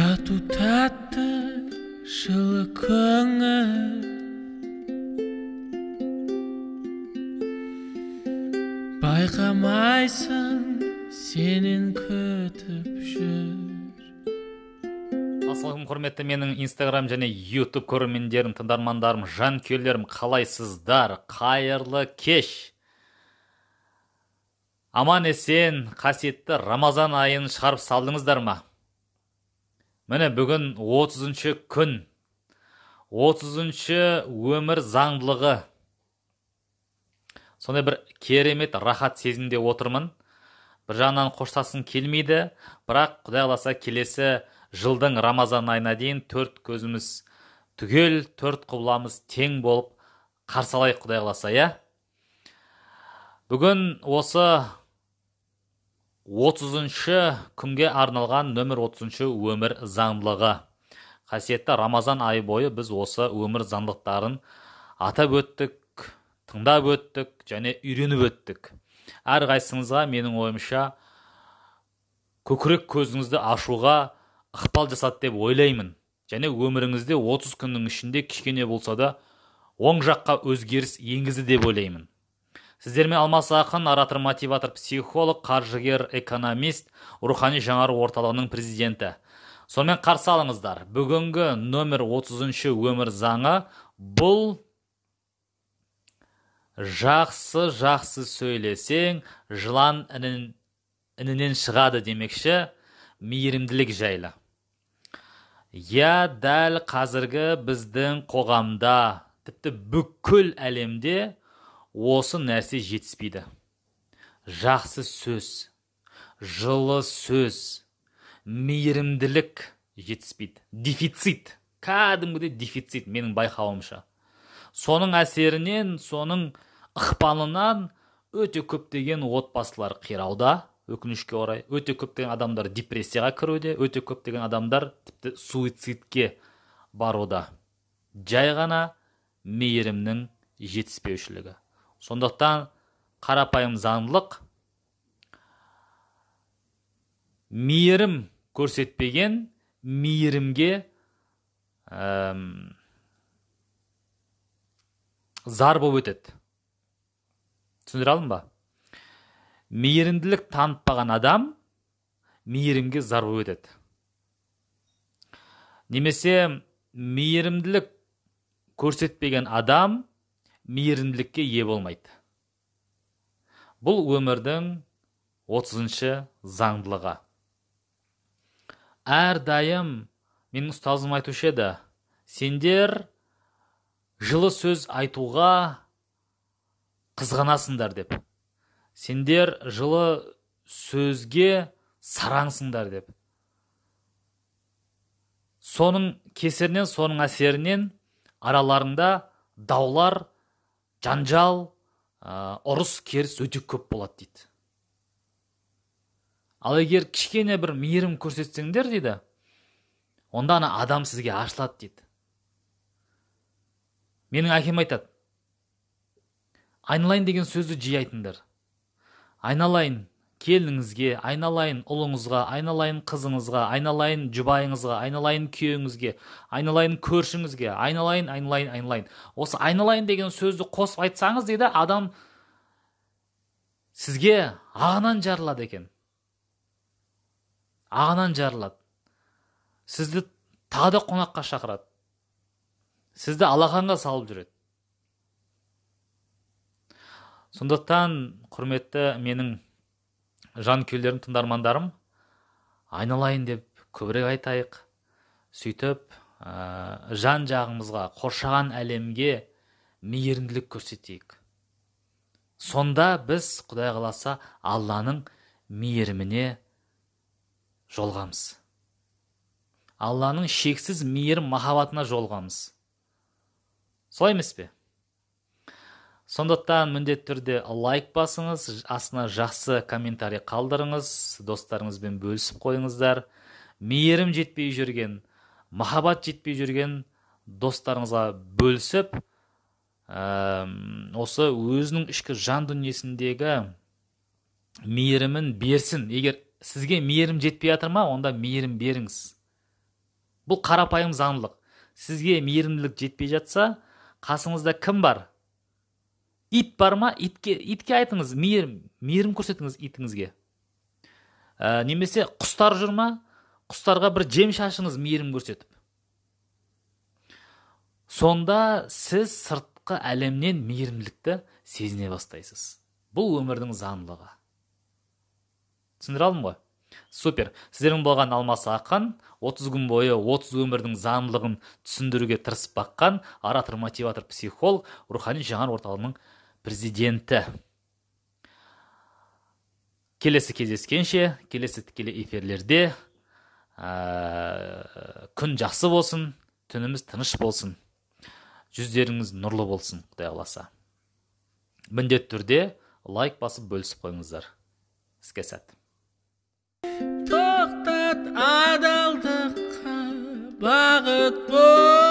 тату тәтті жылы көңіл байқамайсың сенен күтіп жүр ассалаумағалейкум құрметті менің инстаграм және ютуб көрермендерім тыңдармандарым жанкүйерлерім қалайсыздар қайырлы кеш аман есен қасиетті рамазан айын шығарып салдыңыздар ма міне бүгін 30-шы күн 30-шы өмір заңдылығы сондай бір керемет рахат сезімде отырмын бір жағынан қоштасқым келмейді бірақ құдай қаласа келесі жылдың рамазан айына дейін төрт көзіміз түгел төрт құбыламыз тең болып қарсалай алайық құдай қаласа иә бүгін осы отызыншы күнге арналған нөмір отызыншы өмір заңдылығы қасиетті рамазан айы бойы біз осы өмір заңдылықтарын атап өттік тыңдап өттік және үйреніп өттік әрқайсыңызға менің ойымша көкірек көзіңізді ашуға ықпал жасады деп ойлаймын және өміріңізде 30 күннің ішінде кішкене болса да оң жаққа өзгеріс енгізді деп ойлаймын сіздермен алмас ақын оратор мотиватор психолог қаржыгер экономист рухани жаңару орталығының президенті сонымен қарсы алыңыздар бүгінгі нөмір 30 өмір заңы бұл жақсы жақсы сөйлесең жылан інін, інінен шығады демекші мейірімділік жайлы иә дәл қазіргі біздің қоғамда тіпті бүкіл әлемде осы нәрсе жетіспейді жақсы сөз жылы сөз мейірімділік жетіспейді дефицит кәдімгідей дефицит менің байқауымша соның әсерінен соның ықпалынан өте көптеген отбасылар қирауда өкінішке орай өте көптеген адамдар депрессияға кіруде өте көптеген адамдар тіпті суицидке баруда жай ғана мейірімнің жетіспеушілігі сондықтан қарапайым заңдылық мейірім көрсетпеген мейірімге әм, зар болып өтеді түсіндіре алдым ба мейірімділік танытпаған адам мейірімге зар болып өтеді немесе мейірімділік көрсетпеген адам мейірімділікке ие болмайды бұл өмірдің отызыншы заңдылығы әрдайым менің ұстазым айтушы еді сендер жылы сөз айтуға қызғанасыңдар деп сендер жылы сөзге сараңсыңдар деп соның кесірінен соның әсерінен араларында даулар жанжал ұрыс керіс өте көп болады дейді ал егер кішкене бір мейірім көрсетсеңдер дейді онда ана адам сізге ашылады дейді менің әкем айтады айналайын деген сөзді жиі айтыңдар айналайын келініңізге айналайын ұлыңызға айналайын қызыңызға айналайын жұбайыңызға айналайын күйеуіңізге айналайын көршіңізге айналайын айналайын айналайын осы айналайын деген сөзді қосып айтсаңыз дейді адам сізге ағынан жарылады екен ағынан жарылады сізді тағы да қонаққа шақырады сізді алақанға салып жүреді сондықтан құрметті менің жанкүйерлерім тыңдармандарым айналайын деп көбірек айтайық сөйтіп ә, жан жағымызға қоршаған әлемге мейірімділік көрсетейік сонда біз құдай қаласа алланың мейіріміне жолғамыз алланың шексіз мейірім махаббатына жолғамыз солай емес пе сондықтан міндетті түрде лайк басыңыз астына жақсы комментарий қалдырыңыз достарыңызбен бөлісіп қойыңыздар мейірім жетпей жүрген махаббат жетпей жүрген достарыңызға бөлісіп ә, осы өзінің ішкі жан дүниесіндегі мейірімін берсін егер сізге мейірім жетпей жатыр ма онда мейірім беріңіз бұл қарапайым заңдылық сізге мейірімділік жетпей жатса қасыңызда кім бар ит бар ма итке итке айтыңыз мейірім мейірім көрсетіңіз итіңізге ә, немесе құстар жүр ма құстарға бір жем шашыңыз мейірім көрсетіп сонда сіз сыртқы әлемнен мейірімділікті сезіне бастайсыз бұл өмірдің заңдылығы түсіндіре алдым ғой супер сіздердің болған алмасы ақан 30 күн бойы 30 өмірдің заңдылығын түсіндіруге тырысып баққан оратор мотиватор психолог рухани жаңар орталығының президенті келесі кездескенше келесі тікелей эфирлерде ә, күн жақсы болсын түніміз тыныш болсын жүздеріңіз нұрлы болсын құдай қаласа міндетті түрде лайк басып бөлісіп қойыңыздар іске сәт тоқтат адалдыққа бағыт бол